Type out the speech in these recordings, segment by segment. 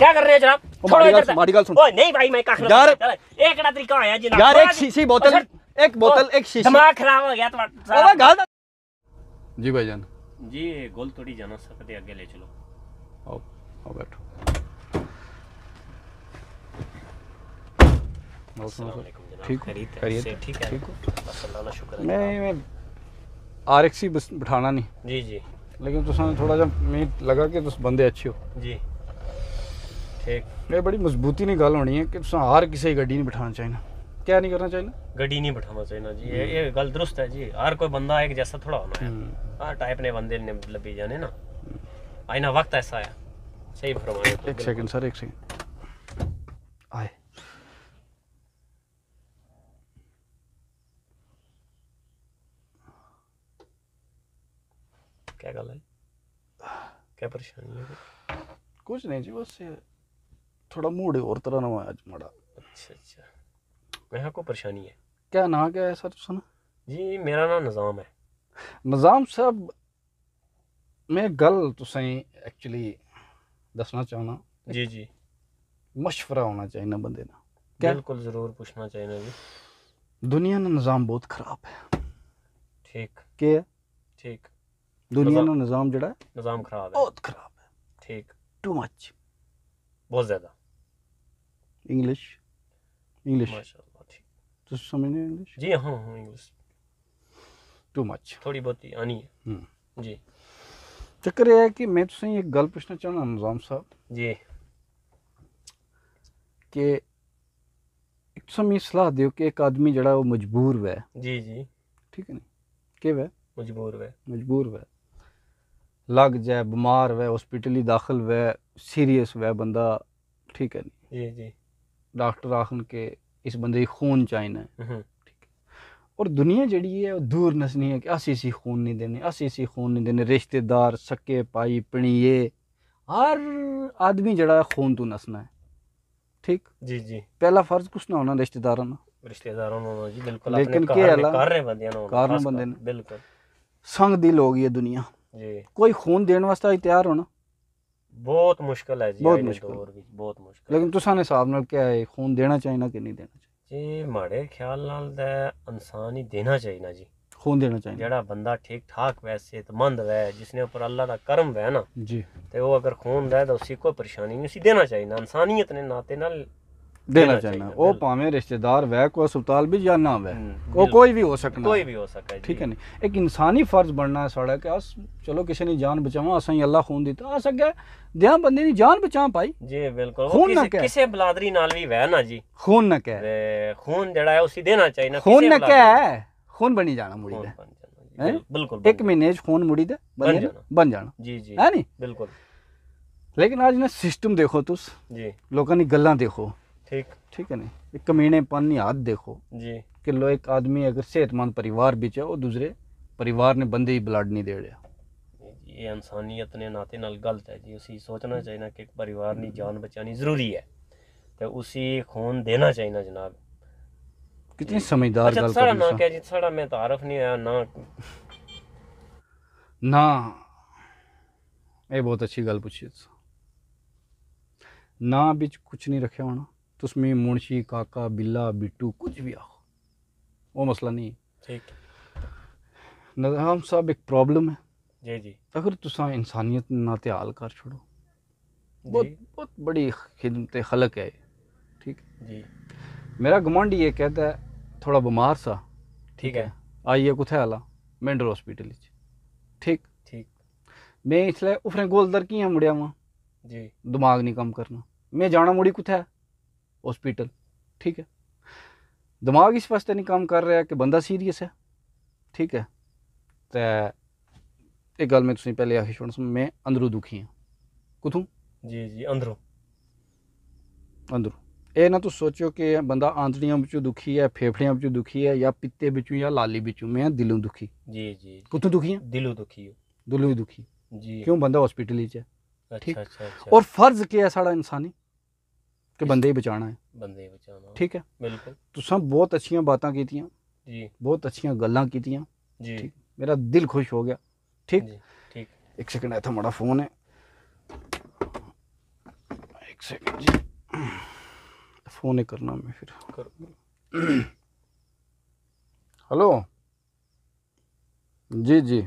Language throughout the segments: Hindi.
क्या कर रहे हैं जनाब छोड़ो मारी सुन ओए नहीं भाई मैं काखरा यार एक रात्रि कहां आया जनाब यार एक शीशी बोतल एक बोतल एक शीशी दिमाग खराब हो गया तुम्हारा गाल जी भाईजान जी गोल थोड़ी जाना सकते आगे ले चलो आओ आओ बैठो ठीक करिए ठीक है नहीं मैं आर बिठाना नहीं जी जी लेकिन थोड़ा जब लगा के बंदे अच्छे हो जी ठीक बड़ी मजबूती नहीं गल होनी है कि हर किसी गड्डी नहीं बिठाना चाहिए क्या नहीं करना चाहिए गड्डी नहीं बिठाना चाहिए जी हम्म। ये गल दुरुस्त है जी हर कोई बंदा एक जैसा थोड़ा होना है हम्म। हर टाइप ने बंदे ने मतलब जाने ना हम्म। आई ना वक्त ऐसा आया सही फरमा एक सेकंड सर एक सेकंड आए क्या गल है क्या परेशानी है कुछ नहीं जी बस थोड़ा मूड और तरह ना आज माड़ा अच्छा अच्छा यहाँ को परेशानी है क्या ना क्या है सर सुना जी मेरा नाम निज़ाम है निज़ाम साहब मैं गल तुस एक्चुअली दसना चाहना जी जी मशवरा होना चाहिए ना बंदे ना क्या बिल्कुल ज़रूर पूछना चाहिए जी दुनिया का निज़ाम बहुत ख़राब है ठीक के है ठीक दुनिया का निज़ाम जड़ा निज़ाम ख़राब है बहुत ख़राब है ठीक टू मच बहुत ज़्यादा इंग्लिश इंग्लिश माशाल्लाह तो समझ नहीं इंग्लिश जी हाँ हाँ इंग्लिश टू मच थोड़ी बहुत ही आनी है हम्म। जी चक्कर यह है कि मैं तो एक गल पूछना चाहना निज़ाम साहब जी के एक समी सलाह दियो कि एक आदमी जड़ा वो मजबूर वे जी जी ठीक है ना के वे मजबूर वे मजबूर वे लग जाए बीमार वे हॉस्पिटल ही दाखिल वे सीरियस वे बंदा ठीक है जी जी डॉक्टर आखन के इस बंदे की खून चाहिए है और दुनिया जड़ी है वो दूर नसनी है कि अस इसी खून नहीं देने अस इसी खून नहीं देने रिश्तेदार सके पाई पणिए हर आदमी जड़ा खून तू नसना है ठीक जी जी पहला फर्ज कुछ ना होना रिश्तेदारों ना रिश्तेदारों ना जी बिल्कुल लेकिन के अला कारण बंदे ने बिल्कुल संग दिल हो गई है दुनिया जी कोई खून देने वास्ते तैयार होना ਬਹੁਤ ਮੁਸ਼ਕਲ ਹੈ ਜੀ ਬਹੁਤ ਮੁਸ਼ਕਲ ਦੌਰ ਵਿੱਚ ਬਹੁਤ ਮੁਸ਼ਕਲ ਲੇਕਿਨ ਤੁਸਾਂ ਨੇ ਹਿਸਾਬ ਨਾਲ ਕਿਹਾ ਹੈ ਖੂਨ ਦੇਣਾ ਚਾਹੀਦਾ ਕਿ ਨਹੀਂ ਦੇਣਾ ਚਾਹੀਦਾ ਜੀ ਮਾੜੇ ਖਿਆਲ ਨਾਲ ਦਾ ਇਨਸਾਨ ਹੀ ਦੇਣਾ ਚਾਹੀਦਾ ਜੀ ਖੂਨ ਦੇਣਾ ਚਾਹੀਦਾ ਜਿਹੜਾ ਬੰਦਾ ਠੀਕ ਠਾਕ ਵੈਸੇ ਤਮੰਦ ਵੈ ਜਿਸਨੇ ਉੱਪਰ ਅੱਲਾ ਦਾ ਕਰਮ ਵੈ ਨਾ ਜੀ ਤੇ ਉਹ ਅਗਰ ਖੂਨ ਦਾ ਤਾਂ ਉਸੇ ਕੋਈ ਪਰੇਸ਼ਾਨੀ ਨਹੀਂ ਸੀ ਦੇਣਾ ਚਾਹੀਦਾ ਇਨਸਾਨੀਅਤ ਨੇ ਨਾਤੇ ਨਾਲ देना चाहिए वो भावे रिश्तेदार वह कोई अस्पताल भी या ना वह वो कोई भी हो सकना कोई भी हो सका ठीक है नहीं एक इंसानी फर्ज बनना है साढ़ा अस चलो किसी ने जान बचावा असा अल्लाह खून दिता अस अगे दिया बंदे जान बचा पाई जी बिल्कुल खून ना कह किसी बलादरी नाल भी वह ना जी खून ना कह खून जड़ा है उसी देना चाहिए खून ना कह खून बनी जाना मुड़ी बिल्कुल एक महीने खून मुड़ी दे बन जाना जी जी है नहीं बिल्कुल लेकिन आज ना सिस्टम देखो तुस जी लोगों की गल्ला देखो ठीक ठीक है ना एक कमीने पानी हाथ देखो जी कि लो एक आदमी अगर सेहतमंद परिवार बिच है और दूसरे परिवार ने बंदे ही ब्लड नहीं दे रहा ये इंसानियत ने नाते नाल गलत है जी उसी सोचना चाहिए कि परिवार की जान बचानी ज़रूरी है तो उसी खून देना चाहिए जनाब कितनी समझदार अच्छा, सारा ना क्या जी सारा मैं तारफ नहीं आया ना ना ये बहुत अच्छी गल पूछी ना बिच कुछ नहीं रखे होना तो मुंशी काका बिल्ला बिट्टू कुछ भी आओ वो मसला नहीं ठीक नजराम साहब एक प्रॉब्लम है जी जी अगर तुसा इंसानियत नाते हाल कर छोड़ो बहुत बहुत बड़ी खिदमत खलक है ठीक जी मेरा गमांडी ये कहता है थोड़ा बीमार सा ठीक है आइए कुछ है आला मेंढर हॉस्पिटल ठीक ठीक मैं इसलिए उफरे गोल दर की मुड़िया वहाँ जी दिमाग नहीं कम करना मैं जाना मुड़ी कुछ है हॉस्पिटल ठीक है दिमाग इस वास्ते नहीं काम कर रहा कि बंदा सीरियस है ठीक है तो एक गल मैं तुसें पहले आखी छोड़ मैं अंदरों दुखी हाँ कुथों जी जी अंदरों अंदरों ਇਹ ਨਾ ਤੂੰ ਸੋਚਿਓ ਕਿ ਬੰਦਾ ਆਂਤੜੀਆਂ ਵਿੱਚੋਂ ਦੁਖੀ ਹੈ ਫੇਫੜਿਆਂ ਵਿੱਚੋਂ ਦੁਖੀ ਹੈ ਜਾਂ ਪਿੱਤੇ ਵਿੱਚੋਂ ਜਾਂ ਲਾਲੀ ਵਿੱਚੋਂ ਮੈਂ ਦਿਲੋਂ ਦੁਖੀ ਜੀ ਜੀ ਕਿੱਥੋਂ ਦੁਖੀ ਹਾਂ ਦਿਲੋਂ ਦੁਖੀ ਹਾਂ ਦਿਲੋਂ ਦੁਖੀ ਜੀ ਕਿਉਂ ਬੰਦਾ ਹਸਪੀਟਲ ਵਿੱਚ ਹੈ ਠੀਕ ਅੱਛਾ ਅੱਛਾ ਔਰ ਫਰਜ਼ ਕੀ ਹੈ ਸਾਡਾ ਇਨਸਾਨੀ ਕਿ ਬੰਦੇ ਹੀ ਬਚਾਣਾ ਹੈ ਬੰਦੇ ਹੀ ਬਚਾਣਾ ਠੀਕ ਹੈ ਬਿਲਕੁਲ ਤੁਸੀਂ ਬਹੁਤ ਅੱਛੀਆਂ ਬਾਤਾਂ ਕੀਤੀਆਂ ਜੀ ਬਹੁਤ ਅੱਛੀਆਂ ਗੱਲਾਂ ਕੀਤੀਆਂ ਜੀ ਮੇਰਾ ਦਿਲ ਖੁਸ਼ ਹੋ ਗਿਆ ਠੀਕ ਠੀਕ ਇੱਕ ਸੈਕਿੰਡ ਇੱਥੇ ਮਾੜਾ ਫੋਨ ਹੈ ਇੱਕ ਸੈਕਿੰਡ ਜੀ फोन ही करना मैं फिर हेलो जी जी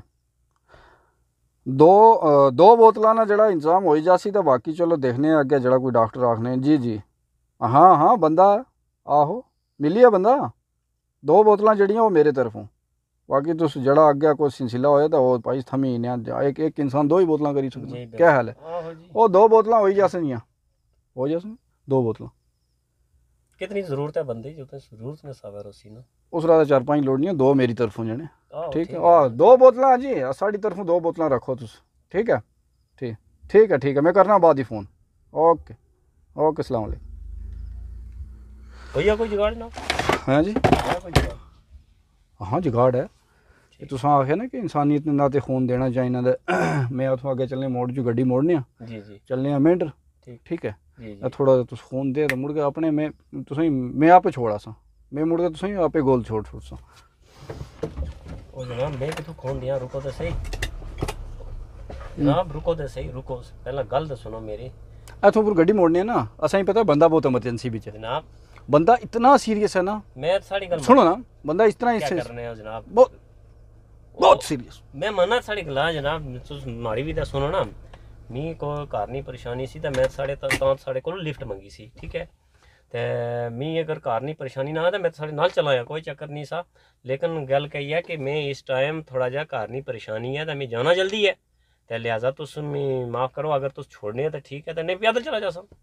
ਦੋ ਦੋ ਬੋਤਲਾਂ ਨਾਲ ਜਿਹੜਾ ਇੰਤਜ਼ਾਮ ਹੋਈ ਜਾਸੀ ਤਾਂ ਬਾਕੀ ਚਲੋ ਦੇਖਨੇ ਆ ਅੱਗੇ ਜਿਹੜਾ ਕੋਈ ਡਾਕਟਰ ਆਖਨੇ ਜੀ ਜੀ ਹਾਂ ਹਾਂ ਬੰਦਾ ਆਹੋ ਮਿਲਿਆ ਬੰਦਾ ਦੋ ਬੋਤਲਾਂ ਜਿਹੜੀਆਂ ਉਹ ਮੇਰੇ ਤਰਫੋਂ ਬਾਕੀ ਤੁਸੀਂ ਜਿਹੜਾ ਅੱਗੇ ਕੋਈ ਸਿਲਸਿਲਾ ਹੋਇਆ ਤਾਂ ਉਹ ਭਾਈ ਥਮੀ ਨੇ ਇੱਕ ਇੱਕ ਇਨਸਾਨ ਦੋ ਹੀ ਬੋਤਲਾਂ ਕਰੀ ਸਕਦਾ ਕੀ ਹਾਲ ਹੈ ਉਹ ਦੋ ਬੋਤਲਾਂ ਹੋਈ ਜਾਸਣੀਆਂ ਹੋ ਜਾਸਣ ਦੋ ਬੋਤਲਾਂ ਕਿਤਨੀ ਜ਼ਰੂਰਤ ਹੈ ਬੰਦੇ ਜੋ ਤਾਂ ਜ਼ਰੂਰਤ ਨੇ सावर उसी ਨੂੰ ਉਸ ਰਾਤ ਚਾਰ ਪੰਜ ਲੋੜੀਆਂ ਦੋ ਮੇਰੀ ਤਰਫੋਂ ਜਣੇ ਠੀਕ ਹੈ ਆ ਦੋ ਬੋਤਲਾਂ ਜੀ ਸਾਡੀ ਤਰਫੋਂ ਦੋ ਬੋਤਲਾਂ ਰੱਖੋ ਤੁਸੀਂ ਠੀਕ ਹੈ ਠੀਕ ਠੀਕ ਹੈ ਠੀਕ ਹੈ ਮੈਂ ਕਰਨਾ ਬਾਅਦ ਹੀ ਫੋਨ ਓਕੇ ਓਕੇ ਅਸਲਾਮ ਅਲੈਕ ਭਈਆ ਕੋਈ ਜਗਾੜ ਨਾ ਹਾਂ ਜੀ ਹਾਂ ਜਗਾੜ ਹੈ ਇਹ ਤੁਸੀਂ ਆਖਿਆ ਨਾ ਕਿ ਇਨਸਾਨੀਅਤ ਦੇ ਨਾਤੇ ਖੂਨ ਦੇਣਾ ਚਾਹੀਦਾ ਦਾ ਮੈਂ ਉਥੋਂ ਅੱਗੇ ਚੱਲਨੇ ਮੋੜ ਚ ਗੱਡੀ ਮੋੜਨੇ ਆ ਜੀ ਜੀ ਚੱਲਨੇ ਆ ਮੈਂਟਰ ठीक है थोड़ा तुस तो खून दे तो मुड़ अपने में तुसें तो में आपे छोड़ा सा में मुड़ के तुसें तो आपे गोल छोड़ छोड़ सा ओ जनाब मैं कितों खून दिया रुको तो सही हम्म। जनाब रुको तो सही रुको पहला गल तो सुनो मेरी अथों पर गड्डी मोड़नी है ना असा ही पता बंदा बहुत इमरजेंसी बिच है जनाब बंदा इतना सीरियस है ना मैं सारी गल सुनो ना बंदा इतना ही कर रहे हो जनाब बहुत बहुत सीरियस मैं मना सारी गल जनाब तुस मारी भी तो सुनो ना ਮੀਂਹ ਕੋਲ ਘਰ ਨਹੀਂ ਪਰੇਸ਼ਾਨੀ ਸੀ ਤਾਂ ਮੈਂ ਸਾਡੇ ਤਾਂ ਸਾਡੇ ਕੋਲ ਲਿਫਟ ਮੰਗੀ ਸੀ ਠੀਕ ਹੈ ਤੇ ਮੀਂਹ ਅਗਰ ਘਰ ਨਹੀਂ ਪਰੇਸ਼ਾਨੀ ਨਾ ਤਾਂ ਮੈਂ ਸਾਡੇ ਨਾਲ ਚਲਾਇਆ ਕੋਈ ਚੱਕਰ ਨਹੀਂ ਸਾ ਲੇਕਿਨ ਗੱਲ ਕਹੀ ਹੈ ਕਿ ਮੈਂ ਇਸ ਟਾਈਮ ਥੋੜਾ ਜਿਹਾ ਘਰ ਨਹੀਂ ਪਰੇਸ਼ਾਨੀ ਹੈ ਤਾਂ ਮੈਂ ਜਾਣਾ ਜਲਦੀ ਹੈ तो लिहाजा तुस माफ करो अगर तुस छोड़ने तो ठीक है तो नहीं पैदल चला जा सब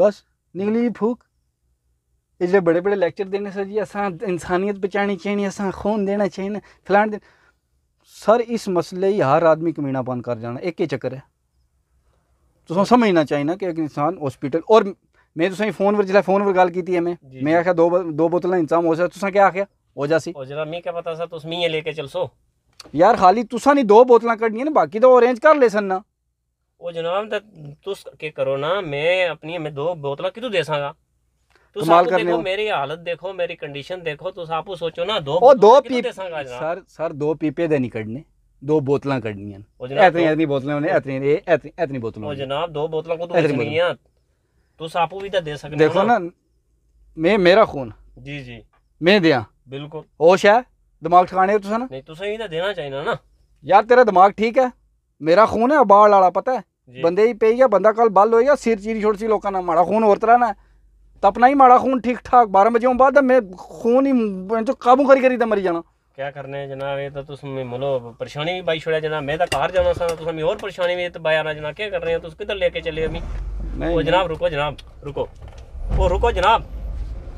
बस निकली फूक इसलिए बड़े बड़े लेक्चर देने से जी असा इंसानियत बचानी चाहिए असा खून देना चाहिए फलान देना सर इस मसले ही हर आदमी को मीणापान कर जाना एक ही चक्कर है तुस समझना चाहिए कि एक इंसान हॉस्पिटल और मैं तुसें फोन पर जिसलै फोन पर गल की है मैं मैं आख्या दो दो बोतल इंतजाम हो जाए तुसें क्या आख्या हो जासी हो मैं क्या पता सर तुस मी लेके चलसो यार खाली तुसा नहीं दो बोतल कड़नी ना बाकी तो अरेंज कर ले सन ना ओ जनाब तुस के करो ना मैं अपनी मैं दो बोतल कितों दे सका तुस कमाल करने देखो मेरी हालत देखो मेरी कंडीशन देखो तुस आपू सोचो ना दो ओ दो पीपे सर सर दो पीपे दे नहीं कड्ढने दो बोतलां कड्ढनियां ऐतनी ऐतनी बोतलां होने ऐतनी ऐतनी ऐतनी बोतलां ओ जनाब दो बोतलां को तो बेचनियां तुस आपू भी तो दे सकदे देखो ना मैं मेरा खून जी जी मैं दियां बिल्कुल होश है दिमाग ठिकाने तुसें ना नहीं तुसें ही तो देना चाहिए ना यार तेरा दिमाग ठीक है मेरा खून है बाल आला पता है बंदे ही पे गया बंदा कल बल हो गया सिर चीरी छोड़ सी लोकां ना माड़ा खून और तरह ना ਤਾਂ ਆਪਣਾ ਹੀ ਮਾੜਾ ਖੂਨ ਠੀਕ ਠਾਕ 12 ਵਜੇੋਂ ਬਾਅਦ ਮੈਂ ਖੂਨ ਹੀ ਜੋ ਕਾਬੂ ਕਰੀ ਕਰੀ ਤਾਂ ਮਰੀ ਜਾਣਾ ਕਿਆ ਕਰਨੇ ਜਨਾਬ ਇਹ ਤਾਂ ਤੁਸੀਂ ਮੈਨੂੰ ਮਲੋ ਪਰੇਸ਼ਾਨੀ ਵੀ ਬਾਈ ਛੋੜਿਆ ਜਨਾਬ ਮੈਂ ਤਾਂ ਘਰ ਜਾਣਾ ਸੀ ਤੁਸੀਂ ਹੋਰ ਪਰੇਸ਼ਾਨੀ ਵੀ ਤੇ ਤਾਂ ਬਾਇਆ ਨਾ ਜਨਾਬ ਕੀ ਕਰ ਰਹੇ ਹੋ ਤੁਸੀਂ ਕਿੱਧਰ ਲੈ ਕੇ ਚੱਲੇ ਮੈਂ ਉਹ ਜਨਾਬ ਰੁਕੋ ਜਨਾਬ ਰੁਕੋ ਉਹ ਰੁਕੋ ਜਨਾਬ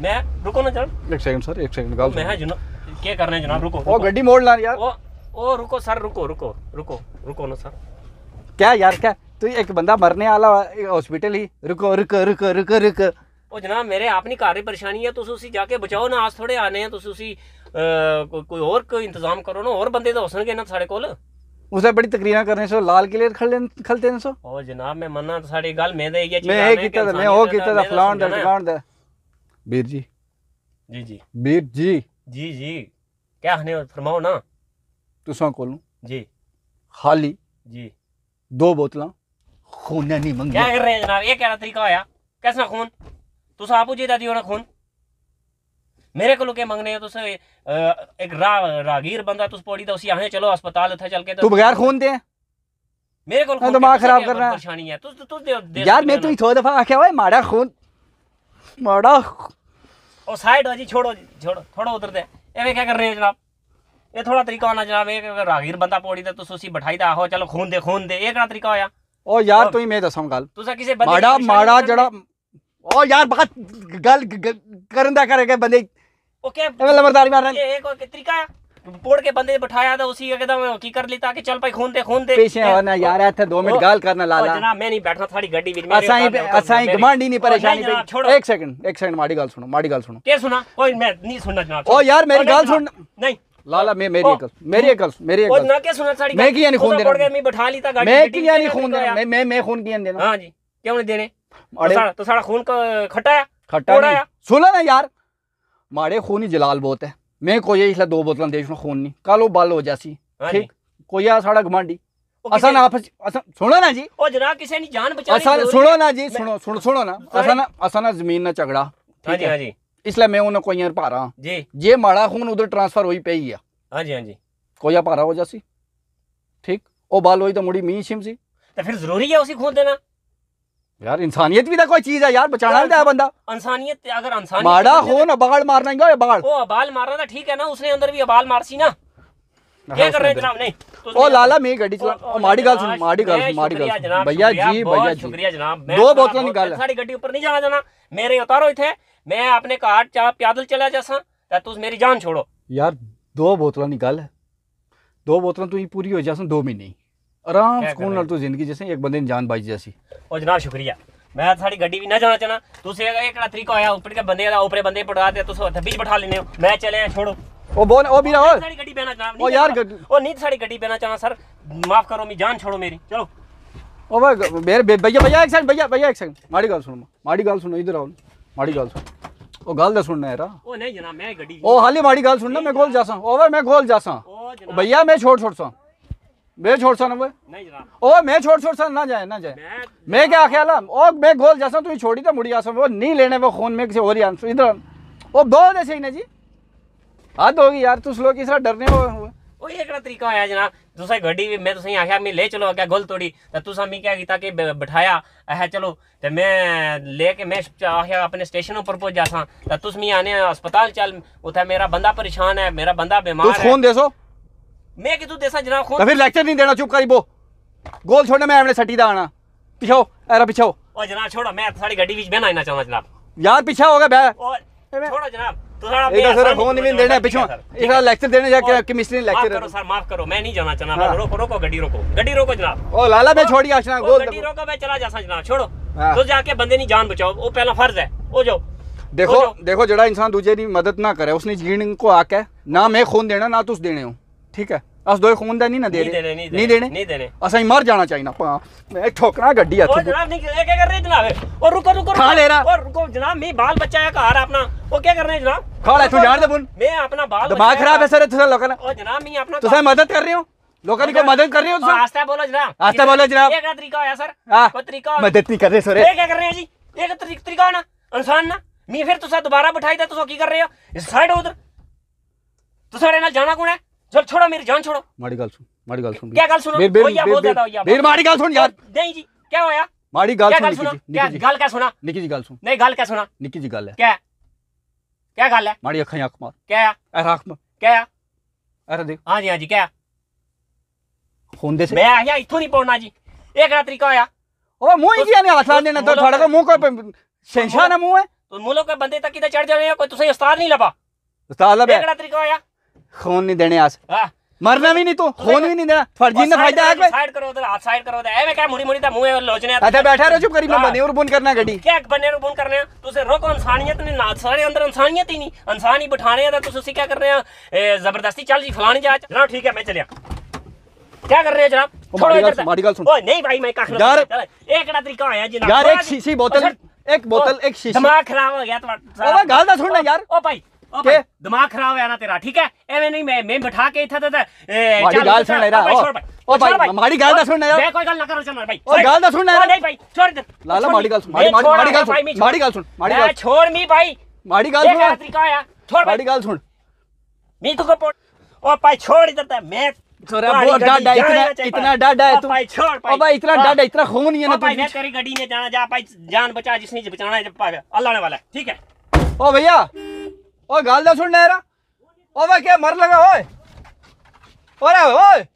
ਮੈਂ ਰੁਕੋ ਨਾ ਚਲ ਇੱਕ ਸੈਕਿੰਡ ਸਰ ਇੱਕ ਸੈਕਿੰਡ ਗੱਲ ਮੈਂ ਜਨਾਬ ਕੀ ਕਰ ਰਹੇ ਜਨਾਬ ਰੁਕੋ ਉਹ ਗੱਡੀ ਮੋੜ ਲਾ ਯਾਰ ਉਹ ਉਹ ਰੁਕੋ ਸਰ ਰੁਕੋ ਰੁਕੋ ਰੁਕੋ ਰੁਕੋ ਨਾ ਸਰ ਕਿਆ ਯਾਰ ਕਿਆ ਤੂੰ ਇੱਕ ਬੰਦਾ ਮਰਨੇ ਵਾਲਾ ਹੌਸਪੀਟਲ ਹੀ ਰੁਕੋ ਰੁਕੋ ਰੁਕੋ ਰੁਕੋ ਰੁਕੋ ਉਹ ਜਨਾਬ ਮੇਰੇ ਆਪਣੀ ਘਰ ਦੀ ਪਰੇਸ਼ਾਨੀ ਹੈ ਤੁਸੀਂ ਉਸੀ ਜਾ ਕੇ ਬਚਾਓ ਨਾ ਆਸ ਥੋੜੇ ਆਨੇ ਆ ਤੁਸੀਂ ਉਸੀ ਕੋਈ ਹੋਰ ਕੋਈ ਇੰਤਜ਼ਾਮ ਕਰੋ ਨਾ ਹੋਰ ਬੰਦੇ ਤਾਂ ਹੋਸਣਗੇ ਨਾ ਸਾਡੇ ਕੋਲ उसने बड़ी तकरीर करने सो लाल किले खलते ने सो ओ जनाब मैं मन्ना तो साड़ी गल मैं दे ये मैं कीता था मैं ओ कीता था फलान दा फलान दा वीर जी जी जी वीर जी जी जी क्या हने फरमाओ ना तुसा कोलू जी खाली जी दो बोतलां खून नहीं मंगी क्या कर रहे हैं जनाब ये क्या तरीका होया कैसा खून तुस आपू जी दादी और खून मेरे को लोके मंगने तुस एक रा रागीर बंदा तुस पौड़ी तो उसी आने चलो अस्पताल था चल के तू बगैर खून दे मेरे को हाँ, दिमाग खराब कर रहा परेशानी है तुस तुस दे यार मैं तू थोड़ी दफा आखे ओए माड़ा खून माड़ा ओ साइड हो जी छोड़ो छोड़ो थोड़ा उधर दे एवे क्या कर रहे हो जनाब ये थोड़ा तरीका होना जनाब एक रागीर बंदा पौड़ी तो तुस उसी बैठाई था आहो चलो खून दे खून दे एक तरीका होया ओ यार तू ही मैं दसां गल तुसा किसे बंदे माड़ा माड़ा जड़ा ओ यार बहुत गल करंदा करेगा बंदे ओके लमरदारी मार रहा एक और के तरीका पोड़ के बंदे बिठाया था उसी एकदम की कर लेता कि चल भाई खून दे खून दे पेशे होना यार है 2 मिनट गाल करना लाला जना मैं नहीं बैठना थारी गड्डी विच मेरे असाई घमंड ही नहीं परेशानी पे एक सेकंड एक सेकंड माड़ी गाल सुनो माड़ी गाल सुनो के सुना कोई मैं नहीं सुनना जनाब ओ यार मेरी गाल सुन नहीं लाला मैं मेरी एकल मेरी एकल मेरी एकल ना के सुना साड़ी मैं की यानी खून देना मैं बैठा ली गाड़ी मैं किया नहीं खून देना मैं मैं खून किया देना हां जी क्यों नहीं देने ਮਾੜੇ ਤਾਂ ਸਾਡਾ ਖੂਨ ਖਟਾ खून खट्टा ਨਹੀਂ ਸੁਣ नहीं ਯਾਰ ਮਾੜੇ ਖੂਨ ਹੀ ਜਲਾਲ ਬਹੁਤ ਹੈ ਮੈਂ ਕੋਈ ਇਸ ਲਈ ਦੋ ਬੋਤਲਾਂ बोतल देश ਖੂਨ ਨਹੀਂ ਕੱਲ ਉਹ ਬਲ ਹੋ हो जासी ਕੋਈ ਆ ਸਾਡਾ ਗਮਾਂਡੀ ਅਸਾਂ ਨਾ ਅਸਾਂ ਸੁਣੋ ਨਾ ਜੀ ਉਹ ਜਰਾ ਕਿਸੇ ਨੇ ਜਾਨ ਬਚਾਈ ਅਸਾਂ ਸੁਣੋ ਨਾ ਜੀ ਸੁਣੋ ਸੁਣ ਸੁਣੋ ਨਾ ਅਸਾਂ ਨਾ ਅਸਾਂ ਨਾ ਜ਼ਮੀਨ ਨਾ ਝਗੜਾ ਠੀਕ ਹੈ ਜੀ ਇਸ ਲਈ ਮੈਂ ਉਹਨਾਂ ਕੋਈਆਂ ਭਾਰਾ ਜੀ ਜੇ ਮਾੜਾ ਖੂਨ ਉਧਰ ਟ੍ਰਾਂਸਫਰ ਹੋਈ ਪਈ ਆ ਹਾਂਜੀ ਹਾਂਜੀ ਕੋਈਆ ਭਾਰਾ ਹੋ ਜਾਸੀ ਠੀਕ ਉਹ ਬਲ ਹੋਈ ਤਾਂ ਮੁੜੀ ਮੀਂਹ ਛਿਮ ਸੀ ਤਾਂ ਫਿਰ ਜ਼ਰੂਰੀ ਹੈ ਉਸੇ ਖੂਨ ਦੇਣਾ यार इंसानियत भी ना तो कोई चीज है यार बचाना नहीं तो बंदा इंसानियत अगर इंसानियत माड़ा हो तो ना बाल मारना ही बाल ओ बाल मारना था ठीक है ना उसने अंदर भी बाल मारसी ना हाँ, दो बोतल उतारो इथे जान छोड़ो यार दो बोतल निकाल दो बोतल पूरी हो जासन दो महीने ਆਰਾਮ ਸਕੂਨ ਨਾਲ ਤੂੰ ਜ਼ਿੰਦਗੀ ਜਿਸੇ ਇੱਕ ਬੰਦੇ ਦੀ ਜਾਨ ਬਾਈ ਜੈਸੀ ਉਹ मैं साड़ी गड्डी भी ना जाना चाहना तुसे एक रात्रि आया ऊपर के बंदे दा ऊपरे बंदे पटवा दे तुस धब्बी बैठा लेने हो मैं चले छोड़ो ओ बोल ओ बीरा ओ गड्डी बेना जनाब ओ यार ओ नहीं साड़ी गड्डी बेना चाहना सर माफ करो मी जान छोड़ो मेरी चलो ओ मेरे भैया भैया एक सेकंड भैया भैया एक सेकंड माड़ी गाल सुनो माड़ी गाल सुनो इधर आओ माड़ी गाल सुनो ओ गाल दा सुनना यार ओ नहीं जनाब मैं गड्डी ओ हाली माड़ी गाल सुनना मैं गोल जासा ओवर मैं गोल जासा भैया मैं छोड़ छोड़ सा मैं छोड़ सा वो नहीं ओ मैं छोड़ छोड़ सा ना जाए ना जाए मैं, क्या ख्याल ओ मैं गोल जैसा तू छोड़ी था तो मुड़ी आसो वो नहीं लेने वो खून में किसी और ही आंसू इधर ओ बहुत ऐसे ही ना जी हाथ होगी यार तू लोग किस डरने वो ओ ये तरीका आया जना तुसा गड्डी मैं तुसा आख्या मैं ले चलो आख्या गोल तोड़ी तो तुसा मैं क्या कीता कि बिठाया अह चलो तो मैं लेके मैं आख्या अपने स्टेशन पर पहुंच जासा तो तुस मैं आने अस्पताल चल उठा मेरा बंदा परेशान है मेरा बंदा बीमार है खून देसो మేకి తు దేశా جناب ఫోన్ క ఫిర్ లెక్చర్ ని దేనా చుప్ కాయి బో గోల్ సోడే మే అవనే సట్టి దానా పిచావ్ ఎరా పిచావ్ ఓ జనాబ్ సోడా మే సారి గడి విచ్ బెనా ఇనా చాహనా జనాబ్ యార్ పిచా హోగా బె ఓ మే ఠోడా జనాబ్ తు సారా ఫోన్ ని విందేనా పిచా ఎహ లెక్చర్ దేనే జా కె కెమిస్ట్రీ ని లెక్చర్ ఆప్ కరో సర్ మాఫ్ కరో మే ని జనా చనా రొకో రొకో గడి రొకో గడి రొకో జనాబ్ ఓ లాలా మే ਛోడి యాశనా గోల్ గడి రొకో మే చలా జా స జనాబ్ ਛోడో తు జా కే bande ని jaan bachaao ఓ పహలా ఫర్జ్ హై ఓ జాఓ దేఖో దేఖో జడా ఇన్సాన్ దూజే ని మదద్ నా కరే usని జీన్ కో ఆక న మే ఖూన్ దేనా నా తుస్ దేనే హో ఠీక ਅਸ ਦੋਏ ਖੂਨ ਦਾ ਨਹੀਂ ਨਾ ਦੇ ਰਹੇ ਨਹੀਂ ਦੇਣੇ ਨਹੀਂ ਦੇਣੇ ਅਸਾਂ ਹੀ ਮਰ ਜਾਣਾ ਚਾਹੀਦਾ ਪਾ ਮੈਂ ਠੋਕਣਾ ਗੱਡੀ ਹੱਥ ਉਹ ਜਨਾਬ ਨਹੀਂ ਇਹ ਕੀ ਕਰ ਰਹੇ ਜਨਾਬ ਉਹ ਰੁਕੋ ਰੁਕੋ ਖਾ ਲੈ ਰਾ ਉਹ ਰੁਕੋ ਜਨਾਬ ਮੈਂ ਬਾਲ ਬੱਚਾ ਹੈ ਘਰ ਆਪਣਾ ਉਹ ਕੀ ਕਰ ਰਹੇ ਜਨਾਬ ਖਾ ਲੈ ਤੂੰ ਜਾਣ ਦੇ ਬੁਨ ਮੈਂ ਆਪਣਾ ਬਾਲ ਦਿਮਾਗ ਖਰਾਬ ਹੈ ਸਰ ਤੁਸੀਂ ਲੋਕਾਂ ਦਾ ਉਹ ਜਨਾਬ ਮੈਂ ਆਪਣਾ ਤੁਸੀਂ ਮਦਦ ਕਰ ਰਹੇ ਹੋ लोगों की मदद कर रहे हो सर आस्था बोलो जनाब आस्था बोलो जनाब एक तरीका होया सर हां तरीका मदद नहीं कर रहे सर ये क्या कर रहे हैं जी एक तरीका तरीका ना इंसान ना मैं फिर तुसा दोबारा बिठाई दा तुसा की कर रहे हो साइड उधर तुसा रे नाल जाना कौन है चल छोड़ो मेरी जान छोड़ो माड़ी गाल सुन माड़ी गाल सुन क्या गाल सुनो भैया बहुत ज्यादा भैया मेरी माड़ी गाल सुन यार नहीं जी क्या होया माड़ी गाल सुन सुना क्या गाल क्या सुना निकी जी गाल सुन नहीं गाल क्या सुना निकी जी गाल है क्या क्या गाल है माड़ी अखाई आंख मार क्या अरे आंख मार क्या अरे देख हां जी हां जी क्या होंदे से मैं आया इथों नहीं पड़ना जी एक रात तरीका होया ओ मुंह ही आने हसला देना तो थोड़ा मुंह को सेंशा ना मुंह है तो मुंह के बंदे तक किधर चढ़ जाने कोई तुसे उस्ताद नहीं लबा उस्ताद लबे एक रात तरीका होया ਖੂਨ ਨਹੀਂ ਦੇਣੇ ਆਸ ਹਾਂ ਮਰਨਾ ਵੀ ਨਹੀਂ ਤੂੰ ਖੂਨ ਵੀ ਨਹੀਂ ਦੇਣਾ ਫਰਜ਼ੀ ਦਾ ਫਾਇਦਾ ਹੈ ਕੋਈ ਸਾਈਡ ਕਰੋ ਉਧਰ ਹੱਥ ਸਾਈਡ ਕਰੋ ਉਧਰ ਐਵੇਂ ਕਾ ਮੁੜੀ ਮੁੜੀ ਦਾ ਮੂੰਹ ਲੋਚਨੇ ਆ ਅੱਛਾ ਬੈਠਾ ਰਹੋ ਚੁੱਪ ਕਰੀ ਮੈਂ ਬਨੇ ਨੂੰ ਬੁਨ ਕਰਨਾ ਗੱਡੀ ਕੀ ਬਨੇ ਉਰ ਬੁਨ ਕਰਨਾ ਤੁਸੀਂ ਰੋਕੋ ਇਨਸਾਨੀਅਤ ਨੇ ਨਾ ਸਾਰੇ ਅੰਦਰ ਇਨਸਾਨੀਅਤ ਹੀ ਨਹੀਂ ਇਨਸਾਨ ਹੀ ਬਿਠਾਣੇ ਆ ਤਾਂ ਤੁਸੀਂ ਕੀ ਕਰ ਰਹੇ ਆ ਜ਼ਬਰਦਸਤੀ ਚੱਲ ਜੀ ਫਲਾਣ ਜਾ ਚਲੋ ਠੀਕ ਹੈ ਮੈਂ ਚੱਲਿਆ क्या ਕਰ रहे ਜਨਾਬ ਮਾੜੀ ਗੱਲ ਮਾੜੀ ਗੱਲ ਸੁਣ ਓਏ ਨਹੀਂ ਭਾਈ ਮੈਂ ਕੱਖ ਨਾ ਇਹ ਕਿਹੜਾ ਤਰੀਕਾ तरीका आया जनाब यार ਇੱਕ ਬੋਤਲ ਇੱਕ एक बोतल एक शीशी दिमाग खराब हो गया तुम्हारा ओए गाल ना सुनना ਯਾਰ ਓ ਭਾਈ के दिमाग खराब है ना तेरा ठीक है एवे नहीं मैं मैं बैठा के था था मारी गाल सुन ले रहा ओ भाई मारी गाल ना सुन ना यार कोई गाल ना करो चल भाई ओ गाल ना सुन ना नहीं भाई छोड़ दे लाला मारी गाल सुन मारी मारी गाल सुन मारी गाल सुन मारी गाल छोड़ मी भाई मारी गाल सुन तरीका आया छोड़ मारी गाल सुन मी तो को ओ भाई छोड़ इधर मैं इतना डाडा इतना खून नहीं है ना भाई तेरी गाड़ी ने जाना जा भाई जान बचा जिसने बचाना है अल्लाह ने वाला ठीक है ओ भैया ओ गाल दा सुन नेरा ओ मैं क्या मर लगा ओए ओए ओए